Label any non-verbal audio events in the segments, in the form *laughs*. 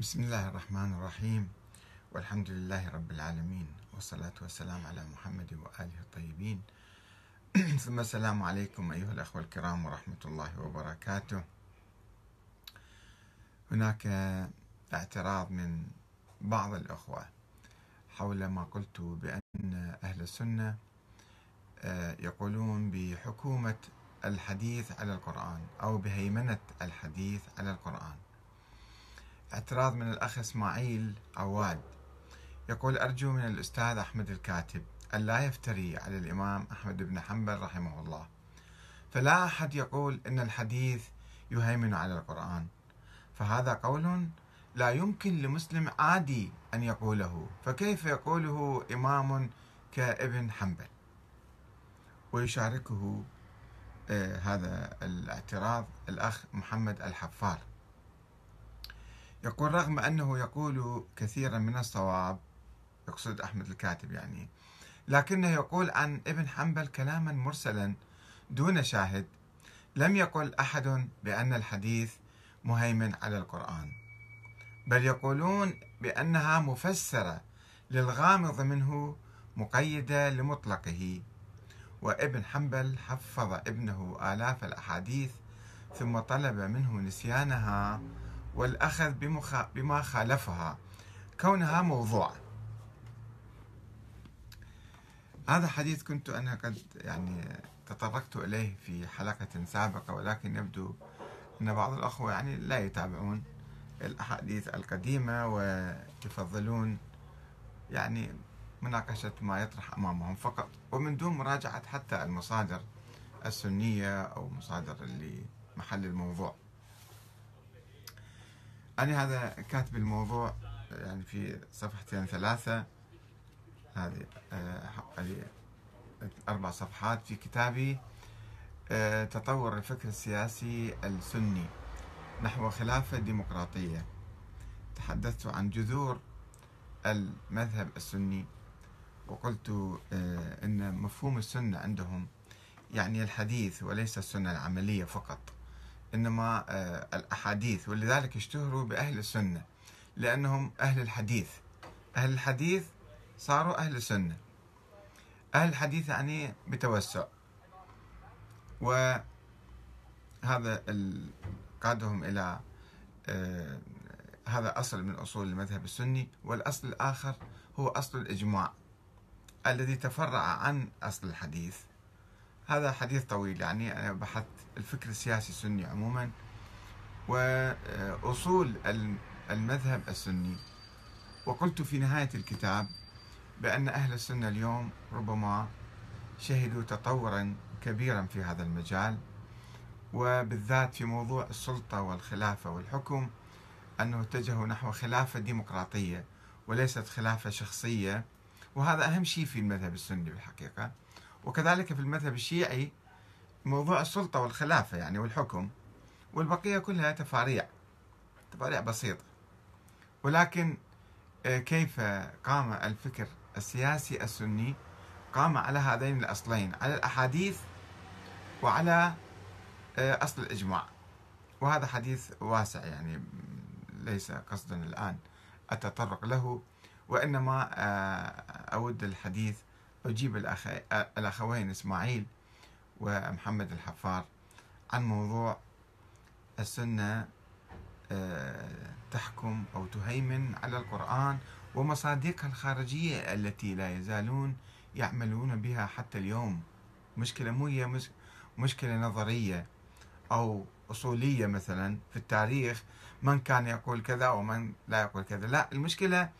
بسم الله الرحمن الرحيم والحمد لله رب العالمين والصلاة والسلام على محمد وآله الطيبين *clears throat* ثم السلام عليكم أيها الأخوة الكرام ورحمة الله وبركاته هناك اعتراض من بعض الأخوة حول ما قلت بأن أهل السنة آه، يقولون بحكومة الحديث على القرآن أو بهيمنة الحديث على القرآن اعتراض من الأخ إسماعيل عواد يقول أرجو من الأستاذ أحمد الكاتب ألا يفتري على الإمام أحمد بن حنبل رحمه الله فلا أحد يقول إن الحديث يهيمن على القرآن فهذا قول لا يمكن لمسلم عادي أن يقوله فكيف يقوله إمام كابن حنبل ويشاركه آه، هذا الاعتراض الأخ محمد الحفار يقول رغم أنه يقول كثيرا من الصواب يقصد أحمد الكاتب يعني لكنه يقول عن ابن حنبل كلاما مرسلا دون شاهد لم يقل أحد بأن الحديث مهيمن على القرآن بل يقولون بأنها مفسرة للغامض منه مقيدة لمطلقه وابن حنبل حفظ ابنه آلاف الأحاديث ثم طلب منه نسيانها والأخذ بما خالفها كونها موضوع هذا حديث كنت أنا قد يعني تطرقت إليه في حلقة سابقة ولكن يبدو أن بعض الأخوة يعني لا يتابعون الأحاديث القديمة ويفضلون يعني مناقشة ما يطرح أمامهم فقط ومن دون مراجعة حتى المصادر السنية أو مصادر اللي محل الموضوع أنا هذا كاتب الموضوع يعني في صفحتين ثلاثة هذه آه، أربع صفحات في كتابي آه، تطور الفكر السياسي السني نحو خلافة ديمقراطية تحدثت عن جذور المذهب السني وقلت آه، أن مفهوم السنة عندهم يعني الحديث وليس السنة العملية فقط إنما آه، الأحاديث ولذلك اشتهروا بأهل السنة لأنهم أهل الحديث أهل الحديث صاروا أهل السنة أهل الحديث يعني بتوسع وهذا قادهم إلى آه، هذا أصل من أصول المذهب السني والأصل الآخر هو أصل الإجماع الذي تفرع عن أصل الحديث هذا حديث طويل يعني أنا بحثت الفكر السياسي السني عموما وأصول المذهب السني وقلت في نهاية الكتاب بأن أهل السنة اليوم ربما شهدوا تطورا كبيرا في هذا المجال وبالذات في موضوع السلطة والخلافة والحكم أنه اتجهوا نحو خلافة ديمقراطية وليست خلافة شخصية وهذا أهم شيء في المذهب السني بالحقيقة وكذلك في المذهب الشيعي موضوع السلطة والخلافة يعني والحكم والبقية كلها تفاريع تفاريع بسيطة ولكن آه، كيف قام الفكر السياسي السني قام على هذين الأصلين على الأحاديث وعلى آه، أصل الإجماع وهذا حديث واسع يعني ليس قصدا الآن أتطرق له وإنما آه، أود الحديث أجيب الأخ... الأخوين إسماعيل ومحمد الحفار عن موضوع السنة آه، تحكم أو تهيمن على القرآن ومصادقها الخارجية التي لا يزالون يعملون بها حتى اليوم مشكلة مو هي مشكلة نظرية أو أصولية مثلا في التاريخ من كان يقول كذا ومن لا يقول كذا لا المشكلة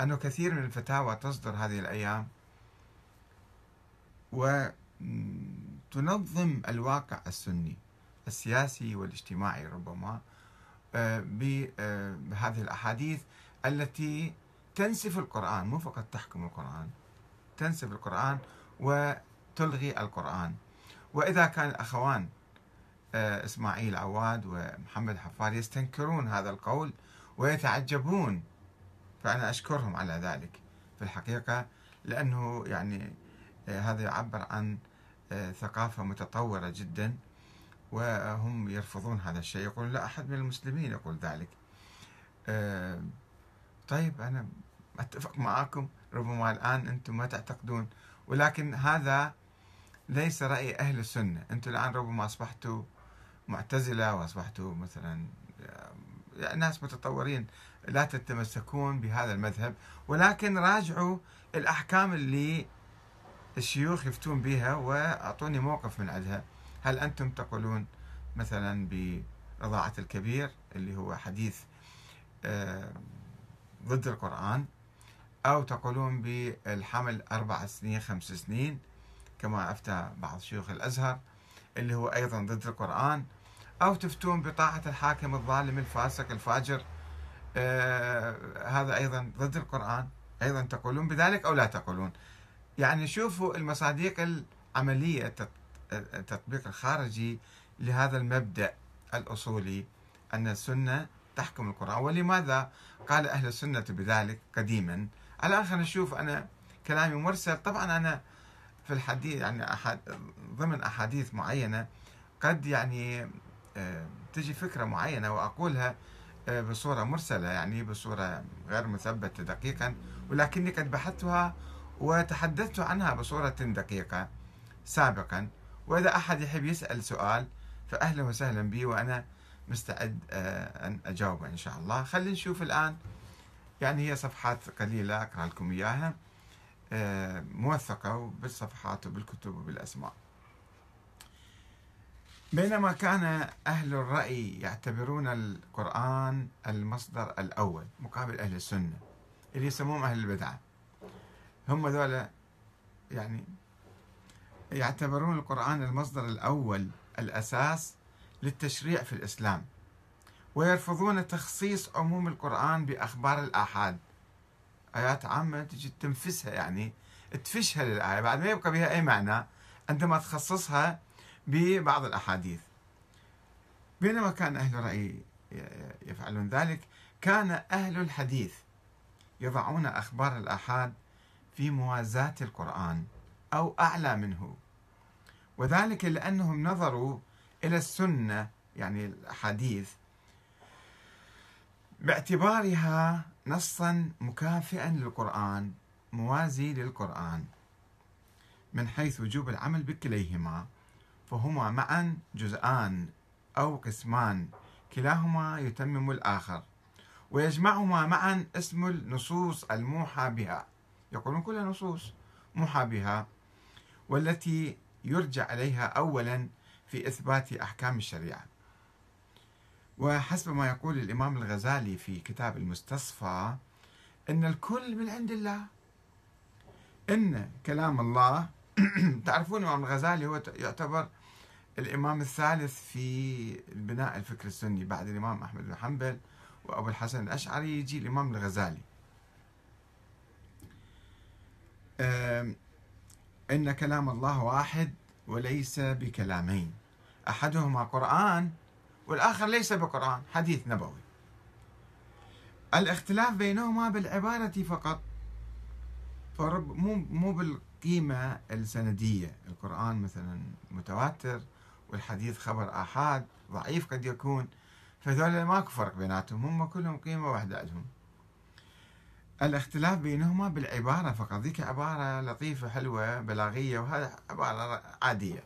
أنه كثير من الفتاوى تصدر هذه الأيام وتنظم الواقع السني السياسي والاجتماعي ربما آه، آه، بهذه الأحاديث التي تنسف القرآن مو فقط تحكم القرآن تنسف القرآن وتلغي القرآن وإذا كان الأخوان آه، إسماعيل عواد ومحمد حفار يستنكرون هذا القول ويتعجبون فأنا أشكرهم على ذلك في الحقيقة لأنه يعني آه، هذا يعبر عن آه، ثقافة متطورة جدا وهم يرفضون هذا الشيء يقول لا أحد من المسلمين يقول ذلك آه، طيب أنا أتفق معاكم ربما الآن أنتم ما تعتقدون ولكن هذا ليس رأي أهل السنة أنتم الآن ربما أصبحتوا معتزلة وأصبحتوا مثلا يعني ناس متطورين لا تتمسكون بهذا المذهب ولكن راجعوا الأحكام اللي الشيوخ يفتون بها وأعطوني موقف من عندها هل أنتم تقولون مثلا برضاعة الكبير اللي هو حديث آه، ضد القرآن أو تقولون بالحمل أربع سنين خمس سنين كما أفتى بعض شيوخ الأزهر اللي هو أيضا ضد القرآن أو تفتون بطاعة الحاكم الظالم الفاسق الفاجر آه هذا أيضا ضد القرآن أيضا تقولون بذلك أو لا تقولون يعني شوفوا المصادق العملية التطبيق الخارجي لهذا المبدأ الأصولي أن السنة تحكم القرآن ولماذا قال أهل السنة بذلك قديما الآن خلينا نشوف أنا كلامي مرسل طبعا أنا في الحديث يعني أحد ضمن أحاديث معينة قد يعني آه، تجي فكرة معينة وأقولها آه، بصورة مرسلة يعني بصورة غير مثبتة دقيقا ولكني قد بحثتها وتحدثت عنها بصورة دقيقة سابقا وإذا أحد يحب يسأل سؤال فأهلا وسهلا بي وأنا مستعد آه، أن أجاوب إن شاء الله خلينا نشوف الآن يعني هي صفحات قليلة أقرأ لكم إياها آه، موثقة بالصفحات وبالكتب وبالأسماء بينما كان أهل الرأي يعتبرون القرآن المصدر الأول مقابل أهل السنة اللي يسموهم أهل البدعة هم ذولا يعني يعتبرون القرآن المصدر الأول الأساس للتشريع في الإسلام ويرفضون تخصيص عموم القرآن بأخبار الآحاد آيات عامة تجي تنفسها يعني تفشها للآية بعد ما يبقى بها أي معنى عندما تخصصها ببعض الأحاديث بينما كان أهل رأي يفعلون ذلك كان أهل الحديث يضعون أخبار الآحاد في موازاة القرآن أو أعلى منه وذلك لأنهم نظروا إلى السنة يعني الحديث باعتبارها نصا مكافئا للقرآن موازي للقرآن من حيث وجوب العمل بكليهما فهما معا جزءان أو قسمان كلاهما يتمم الآخر ويجمعهما معا اسم النصوص الموحى بها يقولون كلها نصوص محا بها والتي يرجع عليها أولا في إثبات أحكام الشريعة وحسب ما يقول الإمام الغزالي في كتاب المستصفى أن الكل من عند الله أن كلام الله *clears throat* تعرفون الإمام الغزالي هو يعتبر الإمام الثالث في البناء الفكر السني بعد الإمام أحمد بن حنبل وأبو الحسن الأشعري يجي الإمام الغزالي إن كلام الله واحد وليس بكلامين أحدهما قرآن والآخر ليس بقرآن حديث نبوي الاختلاف بينهما بالعبارة فقط فرب مو مو بالقيمة السندية القرآن مثلا متواتر والحديث خبر آحاد ضعيف قد يكون فذولا ماكو فرق بيناتهم هم كلهم قيمة واحدة عندهم الاختلاف بينهما بالعبارة فقط ذيك عبارة لطيفة حلوة بلاغية وهذا عبارة عادية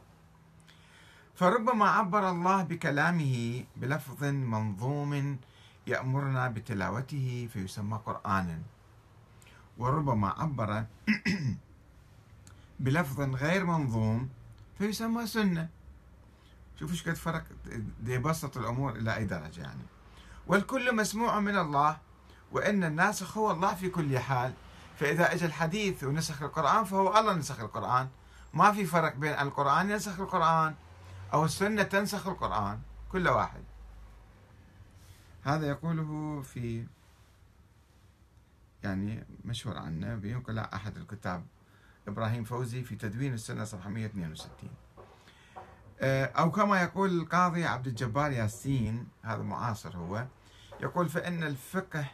فربما عبر الله بكلامه بلفظ منظوم يأمرنا بتلاوته فيسمى قرآنا وربما عبر *clears throat* بلفظ غير منظوم فيسمى سنة شوفوا ايش قد فرق يبسط الأمور إلى أي درجة يعني والكل مسموع من الله وإن الناسخ هو الله في كل حال فإذا أجى الحديث ونسخ القرآن فهو الله نسخ القرآن ما في فرق بين القرآن ينسخ القرآن أو السنة تنسخ القرآن كل واحد هذا يقوله في يعني مشهور عنه بينقل أحد الكتاب إبراهيم فوزي في تدوين السنة صفحة 162 آه، أو كما يقول القاضي عبد الجبار ياسين هذا معاصر هو يقول فإن الفقه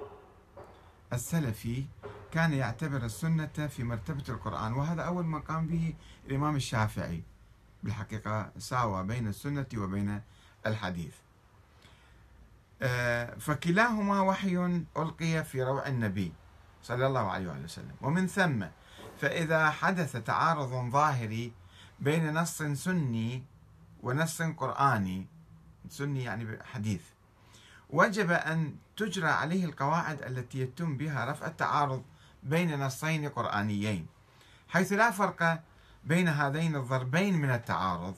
السلفي كان يعتبر السنة في مرتبة القرآن وهذا أول ما قام به الإمام الشافعي بالحقيقة ساوى بين السنة وبين الحديث آه، فكلاهما وحي ألقي في روع النبي صلى الله عليه وآله وسلم ومن ثم فإذا حدث تعارض ظاهري بين نص سني ونص قرآني سني يعني حديث وجب أن تجرى عليه القواعد التي يتم بها رفع التعارض بين نصين قرآنيين حيث لا فرق بين هذين الضربين من التعارض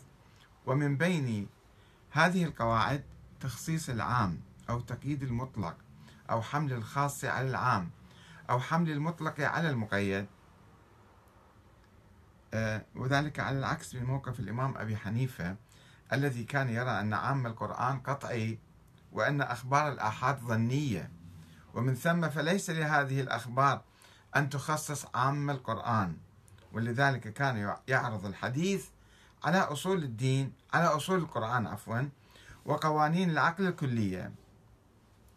ومن بين هذه القواعد تخصيص العام أو تقييد المطلق أو حمل الخاص على العام أو حمل المطلق على المقيد آه، وذلك على العكس من موقف الإمام أبي حنيفة الذي كان يرى أن عام القرآن قطعي وأن أخبار الآحاد ظنية ومن ثم فليس لهذه الأخبار أن تخصص عام القرآن ولذلك كان يعرض الحديث على أصول الدين على أصول القرآن عفوا وقوانين العقل الكلية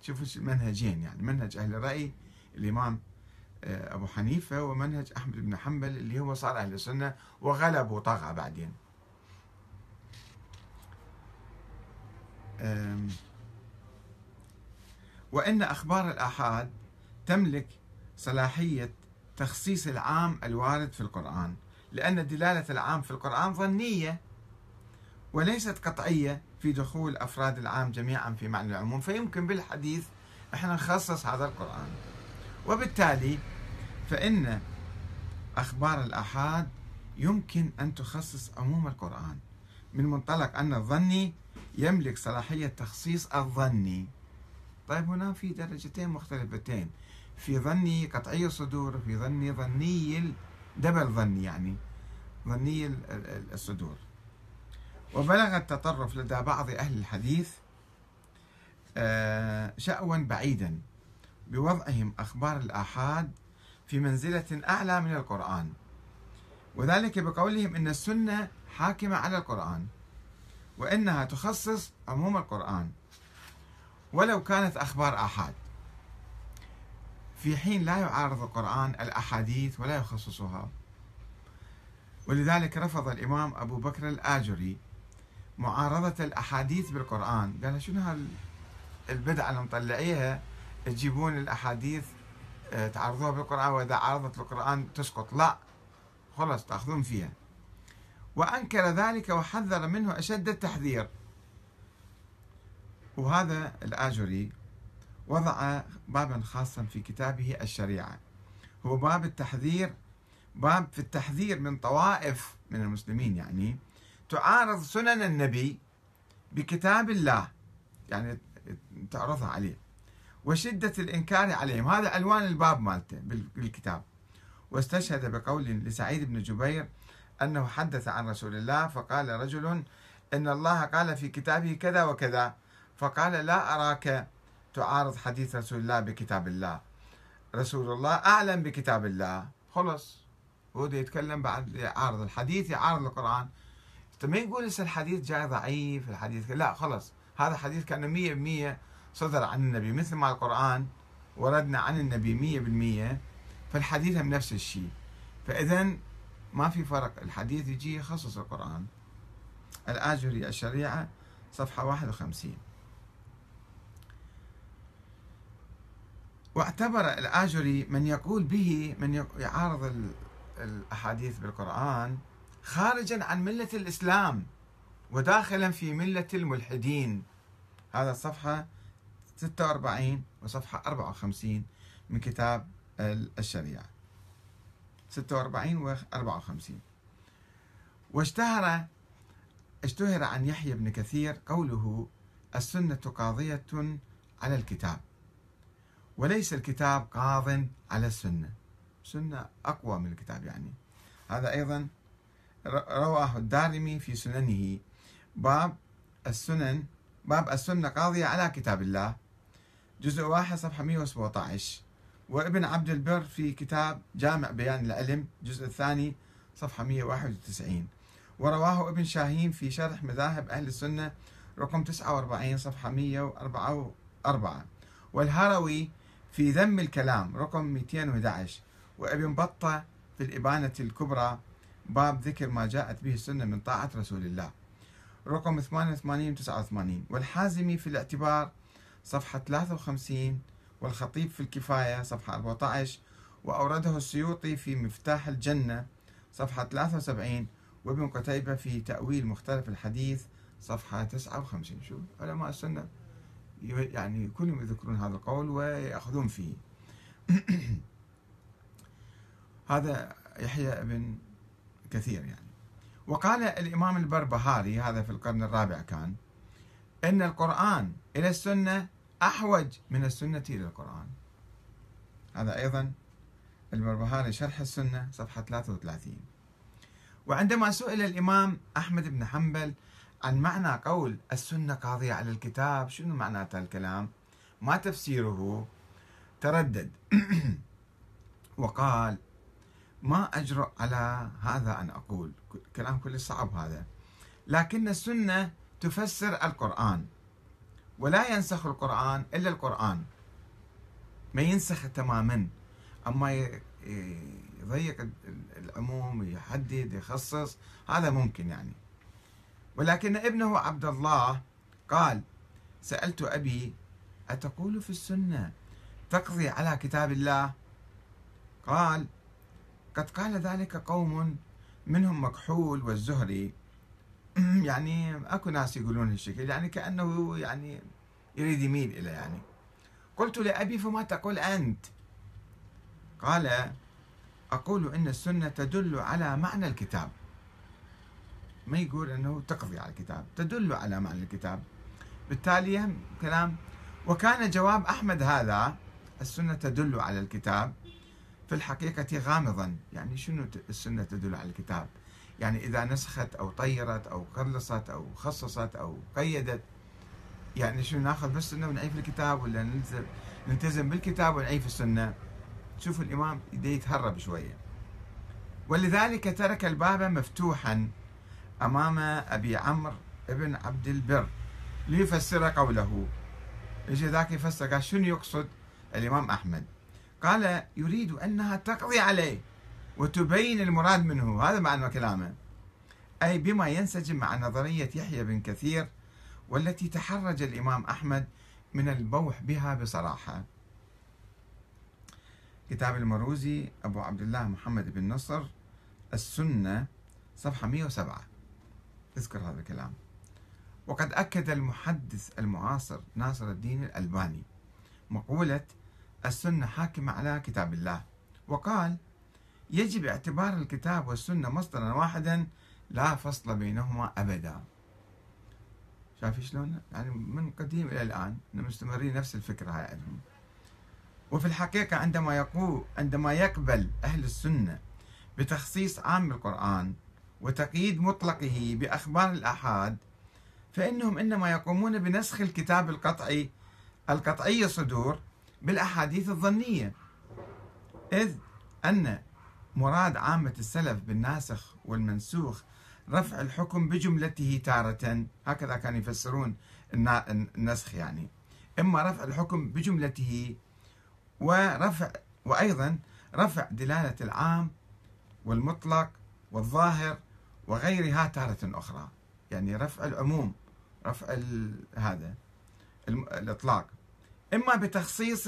شوفوا منهجين يعني منهج أهل الرأي الإمام آه، أبو حنيفة ومنهج أحمد بن حنبل اللي هو صار أهل السنة وغلب وطغى بعدين وإن أخبار الآحاد تملك صلاحية تخصيص العام الوارد في القرآن لأن دلالة العام في القرآن ظنية وليست قطعية في دخول أفراد العام جميعا في معنى العموم فيمكن بالحديث احنا نخصص هذا القرآن وبالتالي فإن أخبار الآحاد يمكن أن تخصص عموم القرآن من منطلق أن الظني يملك صلاحية تخصيص الظني طيب هنا في درجتين مختلفتين في ظني قطعي الصدور وفي ظني ظني دبل ظني يعني ظني الصدور وبلغ التطرف لدى بعض أهل الحديث آه، شأوا بعيدا بوضعهم أخبار الآحاد في منزلة أعلى من القرآن وذلك بقولهم أن السنة حاكمة على القرآن وأنها تخصص عموم القرآن ولو كانت أخبار آحاد في حين لا يعارض القرآن الأحاديث ولا يخصصها ولذلك رفض الإمام أبو بكر الآجري معارضة الأحاديث بالقرآن قال شنو هالبدعة اللي مطلعيها تجيبون الأحاديث آه، تعرضوها بالقرآن وإذا عارضت القرآن تسقط لا خلاص تأخذون فيها وأنكر ذلك وحذر منه أشد التحذير وهذا الآجري وضع بابا خاصا في كتابه الشريعة هو باب التحذير باب في التحذير من طوائف من المسلمين يعني تعارض سنن النبي بكتاب الله يعني تعرضها عليه وشدة الإنكار عليهم هذا ألوان الباب مالته بالكتاب واستشهد بقول لسعيد بن جبير أنه حدث عن رسول الله فقال رجل إن الله قال في كتابه كذا وكذا فقال لا أراك تعارض حديث رسول الله بكتاب الله رسول الله أعلم بكتاب الله خلص هو يتكلم بعد يعارض الحديث يعارض القرآن ما يقول لسه الحديث جاي ضعيف الحديث لا خلص هذا الحديث كان مية بمية صدر عن النبي مثل ما القرآن وردنا عن النبي مية بالمية فالحديث هم نفس الشيء فإذا ما في فرق الحديث يجي يخصص القرآن الآجري الشريعة صفحة 51 واعتبر الآجري من يقول به من يعارض الأحاديث بالقرآن خارجا عن ملة الإسلام وداخلا في ملة الملحدين هذا الصفحة 46 وصفحة 54 من كتاب الشريعة 46 و 54 واشتهر اشتهر عن يحيى بن كثير قوله السنة قاضية على الكتاب وليس الكتاب قاض على السنة السنة أقوى من الكتاب يعني هذا أيضا رواه الدارمي في سننه باب السنن باب السنة قاضية على كتاب الله جزء واحد صفحة 117 وابن عبد البر في كتاب جامع بيان العلم جزء الثاني صفحة 191 ورواه ابن شاهين في شرح مذاهب أهل السنة رقم 49 صفحة 144 والهروي في ذم الكلام رقم 211 وابن بطة في الإبانة الكبرى باب ذكر ما جاءت به السنة من طاعة رسول الله رقم 88 89 والحازمي في الاعتبار صفحة 53 والخطيب في الكفاية صفحة 14 وأورده السيوطي في مفتاح الجنة صفحة 73 وابن قتيبة في تأويل مختلف الحديث صفحة 59 شوف علماء السنة يعني كلهم يذكرون هذا القول ويأخذون فيه *clears throat* هذا يحيى بن كثير يعني وقال الإمام البربهاري هذا في القرن الرابع كان أن القرآن إلى السنة أحوج من السنة إلى القرآن هذا أيضا البربهاري شرح السنة صفحة 33 وعندما سئل الإمام أحمد بن حنبل عن معنى قول السنة قاضية على الكتاب شنو معنى هذا الكلام ما تفسيره تردد *clears throat* وقال ما أجرؤ على هذا أن أقول كلام كل صعب هذا لكن السنة تفسر القرآن ولا ينسخ القرآن إلا القرآن ما ينسخ تماما أما يضيق العموم يحدد يخصص هذا ممكن يعني ولكن ابنه عبد الله قال سألت أبي أتقول في السنة تقضي على كتاب الله قال قد قال ذلك قوم منهم مكحول والزهري *clears throat* يعني اكو ناس يقولون هالشكل يعني كانه يعني يريد يميل الى يعني قلت لابي فما تقول انت قال اقول ان السنه تدل على معنى الكتاب ما يقول أنه تقضي على الكتاب تدل على معنى الكتاب بالتالي كلام وكان جواب أحمد هذا السنة تدل على الكتاب في الحقيقة غامضا يعني شنو السنة تدل على الكتاب يعني إذا نسخت أو طيرت أو قلصت أو خصصت أو قيدت يعني شنو ناخذ بس السنة ونعيف الكتاب ولا نلتزم بالكتاب ونعيف السنة شوف الإمام يتهرب شوية ولذلك ترك الباب مفتوحا أمام أبي عمرو بن عبد البر ليفسر قوله يجي ذاك يفسر قال شنو يقصد الإمام أحمد قال يريد أنها تقضي عليه وتبين المراد منه هذا معنى كلامه أي بما ينسجم مع نظرية يحيى بن كثير والتي تحرج الإمام أحمد من البوح بها بصراحة كتاب المروزي أبو عبد الله محمد بن نصر السنة صفحة 107 يذكر هذا الكلام وقد أكد المحدث المعاصر ناصر الدين الألباني مقولة السنة حاكمة على كتاب الله وقال يجب اعتبار الكتاب والسنة مصدرا واحدا لا فصل بينهما أبدا شايف شلون؟ يعني من قديم إلى الآن مستمرين نفس الفكرة هاي عندهم وفي الحقيقة عندما يقول عندما يقبل أهل السنة بتخصيص عام القرآن وتقييد مطلقه بأخبار الآحاد فإنهم إنما يقومون بنسخ الكتاب القطعي القطعي الصدور بالأحاديث الظنية إذ أن مراد عامة السلف بالناسخ والمنسوخ رفع الحكم بجملته تارة هكذا كانوا يفسرون النسخ يعني إما رفع الحكم بجملته ورفع وأيضا رفع دلالة العام والمطلق والظاهر وغيرها تارة أخرى يعني رفع العموم رفع هذا الإطلاق إما بتخصيص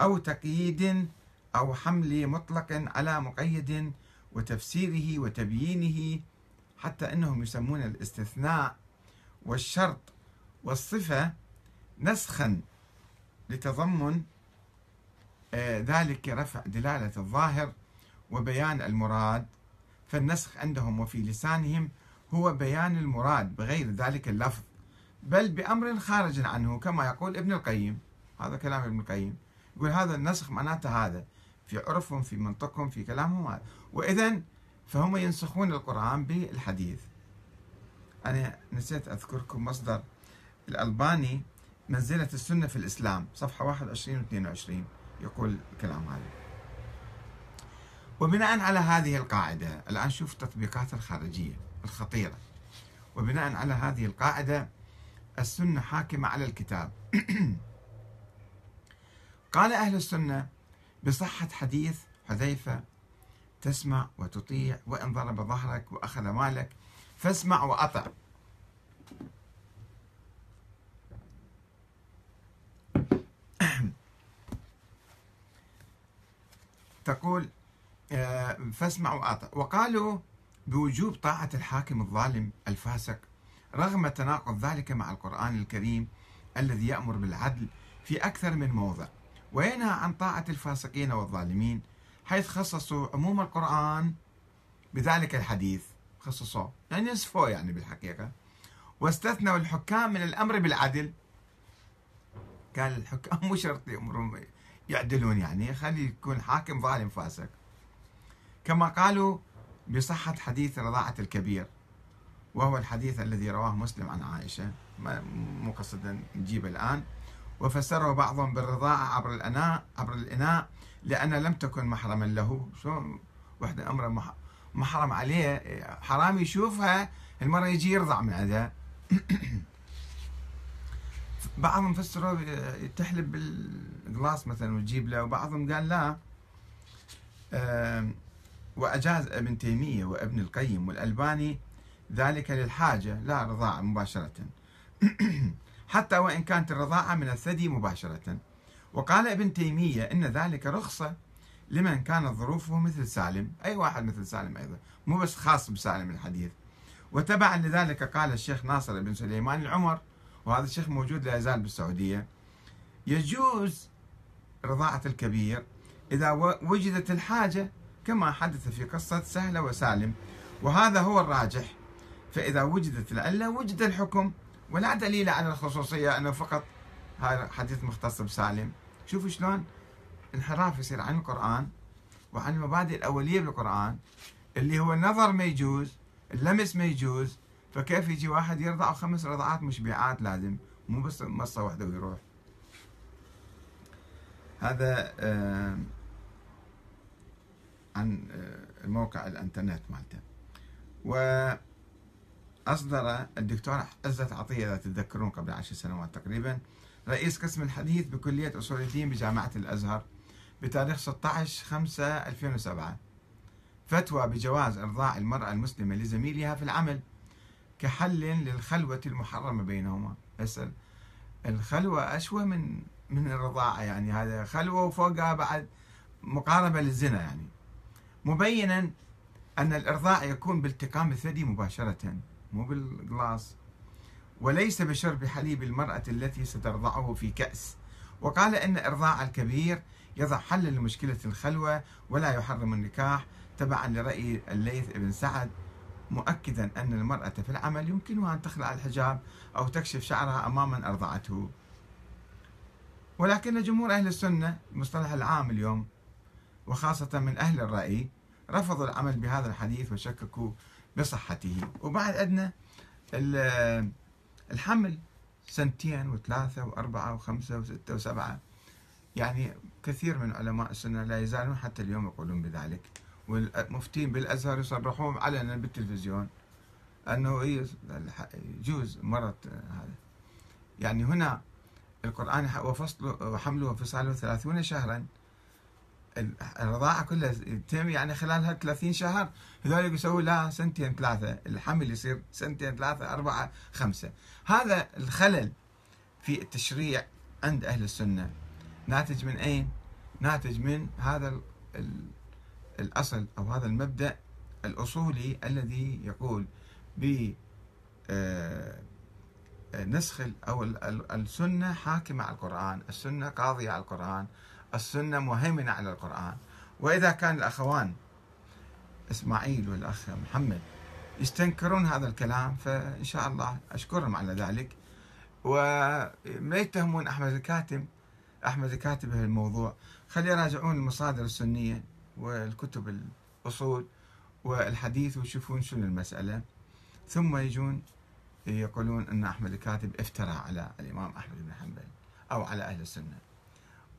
أو تقييد أو حمل مطلق على مقيد وتفسيره وتبيينه حتى أنهم يسمون الاستثناء والشرط والصفة نسخا لتضمن آه، ذلك رفع دلالة الظاهر وبيان المراد فالنسخ عندهم وفي لسانهم هو بيان المراد بغير ذلك اللفظ بل بأمر خارج عنه كما يقول ابن القيم هذا كلام ابن القيم يقول هذا النسخ معناته هذا في عرفهم في منطقهم في كلامهم هذا وإذا فهم ينسخون القرآن بالحديث أنا نسيت أذكركم مصدر الألباني منزلة السنة في الإسلام صفحة 21 و 22 يقول الكلام هذا وبناء على هذه القاعدة الآن شوف التطبيقات الخارجية الخطيرة وبناء على هذه القاعدة السنة حاكمة على الكتاب *coughs* قال أهل السنة بصحة حديث حذيفة تسمع وتطيع وإن ضرب ظهرك وأخذ مالك فاسمع وأطع *coughs* تقول آه، فاسمعوا وأطع وقالوا بوجوب طاعة الحاكم الظالم الفاسق رغم تناقض ذلك مع القرآن الكريم الذي يأمر بالعدل في أكثر من موضع وينهى عن طاعة الفاسقين والظالمين حيث خصصوا عموم القرآن بذلك الحديث خصصوه يعني نصفوه يعني بالحقيقة واستثنوا الحكام من الأمر بالعدل قال الحكام *laughs* مو شرط يعدلون يعني خلي يكون حاكم ظالم فاسق كما قالوا بصحة حديث رضاعة الكبير وهو الحديث الذي رواه مسلم عن عائشة مو قصدا نجيب الآن وفسره بعضهم بالرضاعة عبر الإناء عبر الإناء لأن لم تكن محرما له شلون وحدة أمر محرم عليه حرام يشوفها المرة يجي يرضع من هذا *coughs* بعضهم فسروا تحلب بالقلاص مثلا وتجيب له وبعضهم قال لا وأجاز ابن تيمية وابن القيم والألباني ذلك للحاجة لا رضاعة مباشرة *clears throat* حتى وإن كانت الرضاعة من الثدي مباشرة وقال ابن تيمية إن ذلك رخصة لمن كانت ظروفه مثل سالم أي واحد مثل سالم أيضا مو بس خاص بسالم الحديث وتبعا لذلك قال الشيخ ناصر بن سليمان العمر وهذا الشيخ موجود لا يزال بالسعودية يجوز رضاعة الكبير إذا وجدت الحاجة كما حدث في قصة سهلة وسالم وهذا هو الراجح فإذا وجدت العلة وجد الحكم ولا دليل على الخصوصية أنه فقط هذا حديث مختص بسالم شوفوا شلون انحراف يصير عن القرآن وعن المبادئ الأولية بالقرآن اللي هو النظر ما يجوز اللمس ما يجوز فكيف يجي واحد يرضع خمس رضعات مشبعات لازم مو بس مصة واحدة ويروح هذا آه عن آه، موقع الانترنت مالته وأصدر الدكتور عزت عطية إذا تتذكرون قبل عشر سنوات تقريبا رئيس قسم الحديث بكلية أصول الدين بجامعة الأزهر بتاريخ 16 5 2007 فتوى بجواز إرضاع المرأة المسلمة لزميلها في العمل كحل للخلوة المحرمة بينهما هسه الخلوة أشوى من من الرضاعة يعني هذا خلوة وفوقها بعد مقاربة للزنا يعني مبينا أن الإرضاء يكون بالتقام الثدي مباشرة مو بالجلاس وليس بشرب حليب المرأة التي سترضعه في كأس وقال إن إرضاع الكبير يضع حل لمشكلة الخلوة ولا يحرم النكاح تبعا لرأي الليث بن سعد مؤكدا أن المرأة في العمل يمكنها أن تخلع الحجاب أو تكشف شعرها أمام من أرضعته ولكن جمهور أهل السنة المصطلح العام اليوم وخاصة من أهل الرأي رفضوا العمل بهذا الحديث وشككوا بصحته وبعد أدنى الحمل سنتين وثلاثة وأربعة وخمسة وستة وسبعة يعني كثير من علماء السنة لا يزالون حتى اليوم يقولون بذلك والمفتين بالأزهر يصرحون علنا بالتلفزيون أنه يجوز مرض هذا يعني هنا القرآن وفصله وحمله وفصاله ثلاثون شهرا الرضاعة كلها تتم يعني هال 30 شهر هذول بيسووا لها سنتين ثلاثة الحمل يصير سنتين ثلاثة أربعة خمسة هذا الخلل في التشريع عند أهل السنة ناتج من أين؟ ناتج من هذا الأصل أو هذا المبدأ الأصولي الذي يقول ب آه، آه، نسخ أو السنة حاكمة على القرآن السنة قاضية على القرآن السنة مهيمنة على القرآن وإذا كان الأخوان إسماعيل والأخ محمد يستنكرون هذا الكلام فإن شاء الله أشكرهم على ذلك وما يتهمون أحمد الكاتب أحمد الكاتب في الموضوع خلي يراجعون المصادر السنية والكتب الأصول والحديث ويشوفون شنو المسألة ثم يجون يقولون أن أحمد الكاتب افترى على الإمام أحمد بن حنبل أو على أهل السنة